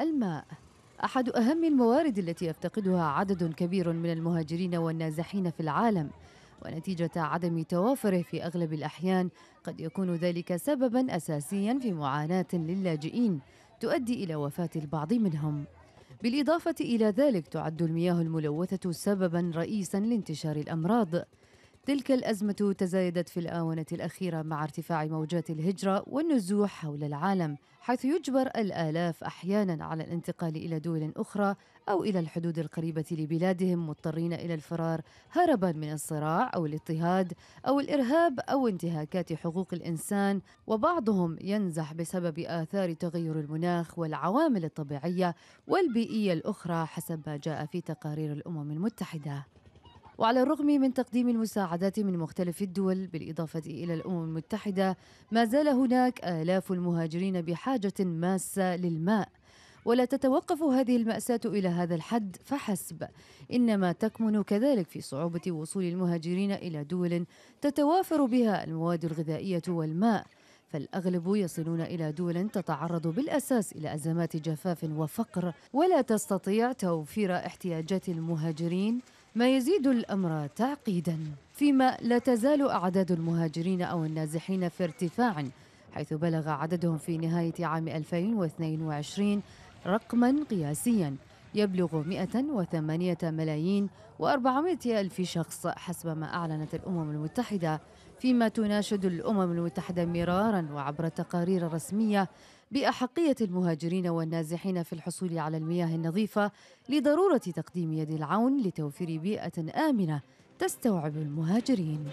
الماء احد اهم الموارد التي يفتقدها عدد كبير من المهاجرين والنازحين في العالم ونتيجه عدم توافره في اغلب الاحيان قد يكون ذلك سببا اساسيا في معاناه للاجئين تؤدي الى وفاه البعض منهم بالاضافه الى ذلك تعد المياه الملوثه سببا رئيسا لانتشار الامراض تلك الأزمة تزايدت في الآونة الأخيرة مع ارتفاع موجات الهجرة والنزوح حول العالم حيث يجبر الآلاف أحيانا على الانتقال إلى دول أخرى أو إلى الحدود القريبة لبلادهم مضطرين إلى الفرار هربا من الصراع أو الاضطهاد أو الإرهاب أو انتهاكات حقوق الإنسان وبعضهم ينزح بسبب آثار تغير المناخ والعوامل الطبيعية والبيئية الأخرى حسب ما جاء في تقارير الأمم المتحدة وعلى الرغم من تقديم المساعدات من مختلف الدول بالإضافة إلى الأمم المتحدة ما زال هناك آلاف المهاجرين بحاجة ماسة للماء ولا تتوقف هذه المأساة إلى هذا الحد فحسب، إنما تكمن كذلك في صعوبة وصول المهاجرين إلى دول تتوافر بها المواد الغذائية والماء، فالأغلب يصلون إلى دول تتعرض بالأساس إلى أزمات جفاف وفقر، ولا تستطيع توفير احتياجات المهاجرين ما يزيد الامر تعقيدا فيما لا تزال اعداد المهاجرين او النازحين في ارتفاع حيث بلغ عددهم في نهايه عام 2022 رقما قياسيا يبلغ 108 ملايين و400 ألف شخص حسب ما أعلنت الأمم المتحدة فيما تناشد الأمم المتحدة مرارا وعبر تقارير رسمية باحقيه المهاجرين والنازحين في الحصول على المياه النظيفه لضروره تقديم يد العون لتوفير بيئه امنه تستوعب المهاجرين